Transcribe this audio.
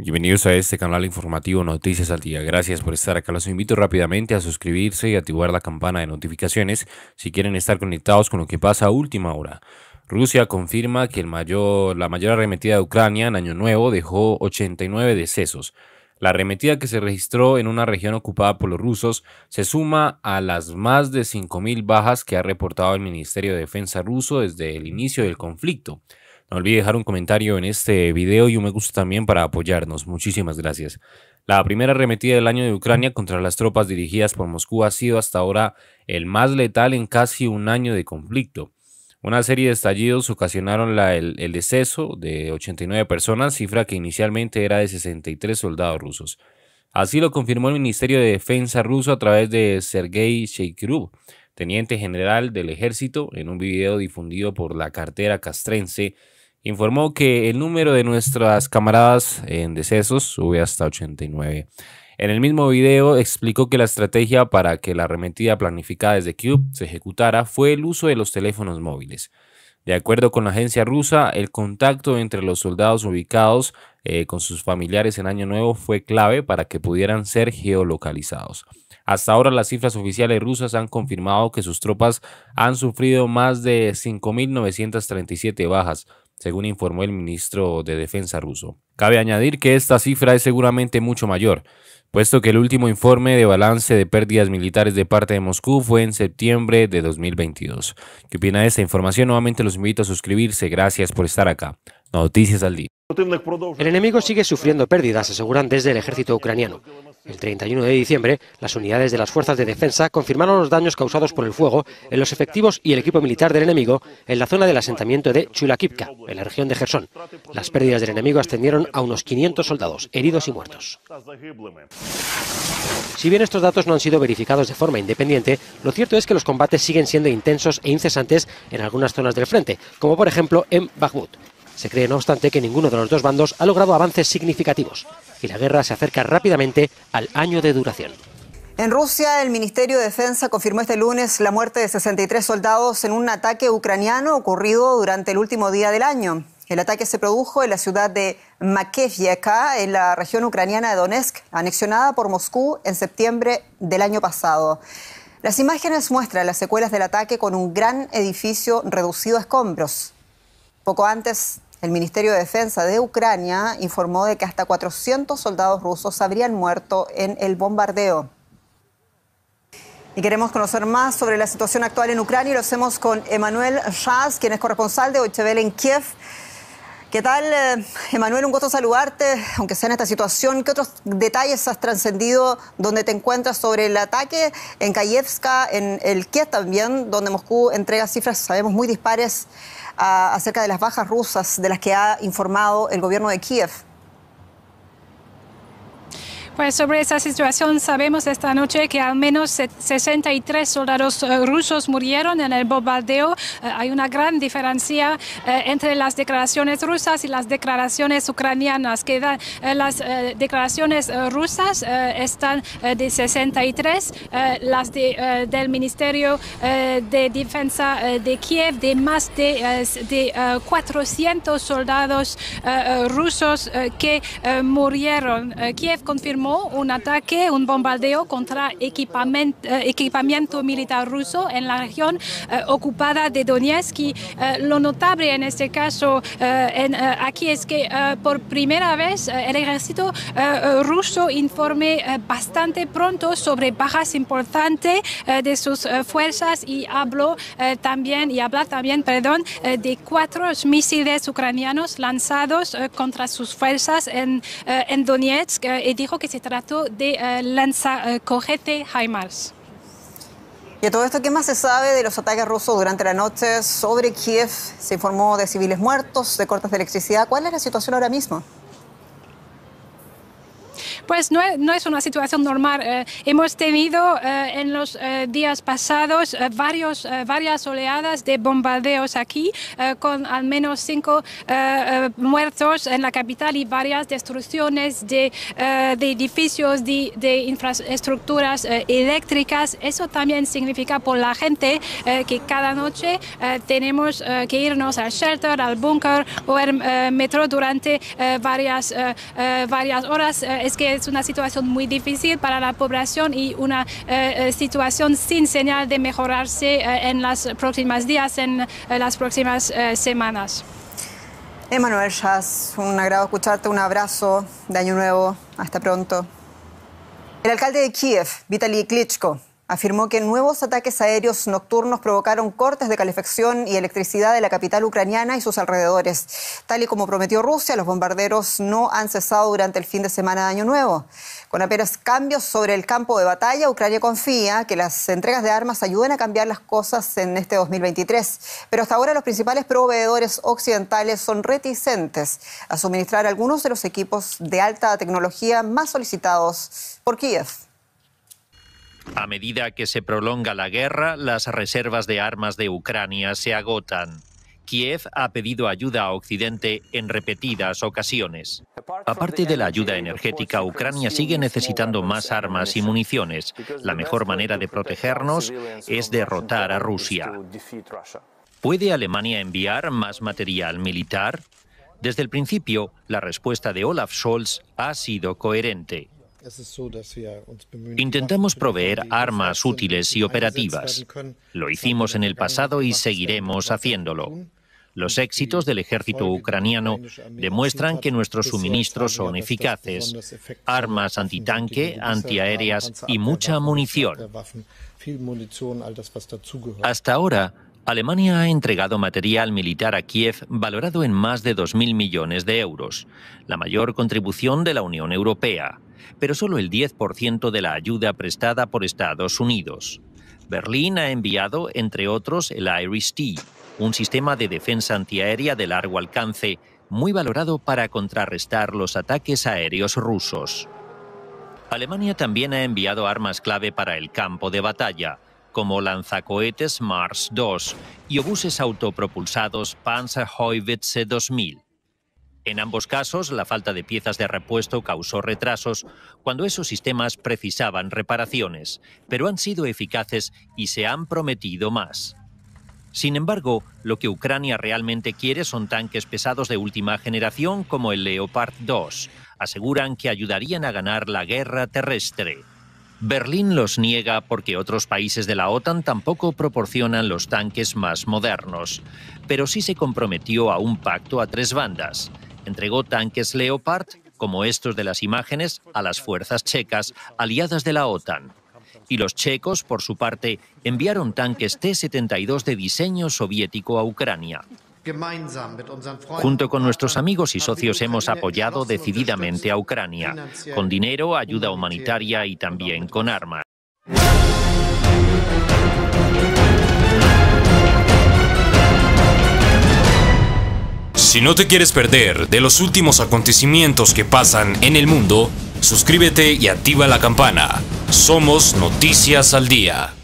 Bienvenidos a este canal informativo Noticias al Día. Gracias por estar acá. Los invito rápidamente a suscribirse y activar la campana de notificaciones si quieren estar conectados con lo que pasa a última hora. Rusia confirma que el mayor, la mayor arremetida de Ucrania en Año Nuevo dejó 89 decesos. La arremetida que se registró en una región ocupada por los rusos se suma a las más de 5.000 bajas que ha reportado el Ministerio de Defensa ruso desde el inicio del conflicto. No olvide dejar un comentario en este video y un me gusta también para apoyarnos. Muchísimas gracias. La primera arremetida del año de Ucrania contra las tropas dirigidas por Moscú ha sido hasta ahora el más letal en casi un año de conflicto. Una serie de estallidos ocasionaron el, deceso de 89 personas, cifra que inicialmente era de 63 soldados rusos. Así lo confirmó el Ministerio de Defensa ruso a través de Sergei Sheikhirub, teniente general del ejército, en un video difundido por la cartera castrense informó que el número de nuestras camaradas en decesos sube hasta 89. En el mismo video explicó que la estrategia para que la arremetida planificada desde Cube se ejecutara fue el uso de los teléfonos móviles. De acuerdo con la agencia rusa, el contacto entre los soldados ubicados eh, con sus familiares en Año Nuevo fue clave para que pudieran ser geolocalizados. Hasta ahora las cifras oficiales rusas han confirmado que sus tropas han sufrido más de 5.937 bajas, según informó el ministro de Defensa ruso. Cabe añadir que esta cifra es seguramente mucho mayor, puesto que el último informe de balance de pérdidas militares de parte de Moscú fue en septiembre de 2022. ¿Qué opina de esta información? Nuevamente los invito a suscribirse. Gracias por estar acá. Noticias al día. El enemigo sigue sufriendo pérdidas, aseguran desde el ejército ucraniano. El 31 de diciembre, las unidades de las fuerzas de defensa confirmaron los daños causados por el fuego en los efectivos y el equipo militar del enemigo en la zona del asentamiento de Chulakipka, en la región de Gerson. Las pérdidas del enemigo ascendieron a unos 500 soldados, heridos y muertos. Si bien estos datos no han sido verificados de forma independiente, lo cierto es que los combates siguen siendo intensos e incesantes en algunas zonas del frente, como por ejemplo en Bakhmut. Se cree, no obstante, que ninguno de los dos bandos ha logrado avances significativos y la guerra se acerca rápidamente al año de duración. En Rusia, el Ministerio de Defensa confirmó este lunes la muerte de 63 soldados en un ataque ucraniano ocurrido durante el último día del año. El ataque se produjo en la ciudad de Makevyeka, en la región ucraniana de Donetsk, anexionada por Moscú en septiembre del año pasado. Las imágenes muestran las secuelas del ataque con un gran edificio reducido a escombros. Poco antes el Ministerio de Defensa de Ucrania informó de que hasta 400 soldados rusos habrían muerto en el bombardeo. Y queremos conocer más sobre la situación actual en Ucrania y lo hacemos con Emanuel Shaz, quien es corresponsal de Ochevel en Kiev. ¿Qué tal, eh, Emanuel? Un gusto saludarte, aunque sea en esta situación. ¿Qué otros detalles has trascendido donde te encuentras sobre el ataque en Kayevska, en el Kiev también, donde Moscú entrega cifras, sabemos, muy dispares ah, acerca de las bajas rusas de las que ha informado el gobierno de Kiev? Pues sobre esa situación sabemos esta noche que al menos 63 soldados eh, rusos murieron en el bombardeo. Eh, hay una gran diferencia eh, entre las declaraciones rusas y las declaraciones ucranianas. Que las declaraciones rusas están de 63, las del Ministerio de Defensa de Kiev de más de, de 400 soldados rusos que murieron. Kiev confirmó un ataque, un bombardeo contra equipamiento, eh, equipamiento militar ruso en la región eh, ocupada de Donetsk. Y eh, lo notable en este caso aquí es que por primera vez el ejército ruso informe bastante pronto sobre bajas importantes de sus fuerzas y habló también y habla también, perdón, de cuatro misiles ucranianos lanzados contra sus fuerzas en, en Donetsk y dijo que se se trató de lanzar eh, lanzacohete eh, HIMARS. Y a todo esto, ¿qué más se sabe de los ataques rusos durante la noche sobre Kiev? Se informó de civiles muertos, de cortes de electricidad. ¿Cuál es la situación ahora mismo? pues no, es una situación normal. Eh, hemos tenido eh, en los eh, días pasados varios, varias oleadas de bombardeos aquí, con al menos cinco muertos en la capital y varias destrucciones de, edificios, de, infraestructuras eléctricas. Eso también significa por la gente que cada noche tenemos que irnos al shelter, al búnker o al metro durante varias, varias horas. es que es una situación muy difícil para la población y una eh, eh, situación sin señal de mejorarse en eh, los próximos días, en las próximas semanas. Emanuel Jazz, un agrado escucharte, un abrazo de Año Nuevo, hasta pronto. El alcalde de Kiev, Vitaly Klitschko, afirmó que nuevos ataques aéreos nocturnos provocaron cortes de calefacción y electricidad de la capital ucraniana y sus alrededores. Tal y como prometió Rusia, los bombarderos no han cesado durante el fin de semana de Año Nuevo. Con apenas cambios sobre el campo de batalla, Ucrania confía que las entregas de armas ayuden a cambiar las cosas en este 2023. Pero hasta ahora los principales proveedores occidentales son reticentes a suministrar algunos de los equipos de alta tecnología más solicitados por Kiev. A medida que se prolonga la guerra, las reservas de armas de Ucrania se agotan. Kiev ha pedido ayuda a Occidente en repetidas ocasiones. Aparte de la ayuda energética, Ucrania sigue necesitando más armas y municiones. La mejor manera de protegernos es derrotar a Rusia. ¿Puede Alemania enviar más material militar? Desde el principio, la respuesta de Olaf Scholz ha sido coherente. Intentamos proveer armas útiles y operativas. Lo hicimos en el pasado y seguiremos haciéndolo. Los éxitos del ejército ucraniano demuestran que nuestros suministros son eficaces. Armas antitanque, antiaéreas y mucha munición. Hasta ahora, Alemania ha entregado material militar a Kiev valorado en más de 2.000 millones de euros, la mayor contribución de la Unión Europea, pero solo el 10% de la ayuda prestada por Estados Unidos. Berlín ha enviado, entre otros, el IRIS-T, un sistema de defensa antiaérea de largo alcance muy valorado para contrarrestar los ataques aéreos rusos. Alemania también ha enviado armas clave para el campo de batalla, como lanzacohetes Mars 2 y obuses autopropulsados Panzerhaubitze 2000. En ambos casos, la falta de piezas de repuesto causó retrasos cuando esos sistemas precisaban reparaciones, pero han sido eficaces y se han prometido más. Sin embargo, lo que Ucrania realmente quiere son tanques pesados de última generación como el Leopard 2. Aseguran que ayudarían a ganar la guerra terrestre. Berlín los niega porque otros países de la OTAN tampoco proporcionan los tanques más modernos, pero sí se comprometió a un pacto a tres bandas. Entregó tanques Leopard, como estos de las imágenes, a las fuerzas checas, aliadas de la OTAN. Y los checos, por su parte, enviaron tanques T-72 de diseño soviético a Ucrania. Junto con nuestros amigos y socios hemos apoyado decididamente a Ucrania, con dinero, ayuda humanitaria y también con armas. Si no te quieres perder de los últimos acontecimientos que pasan en el mundo, suscríbete y activa la campana. Somos Noticias al Día.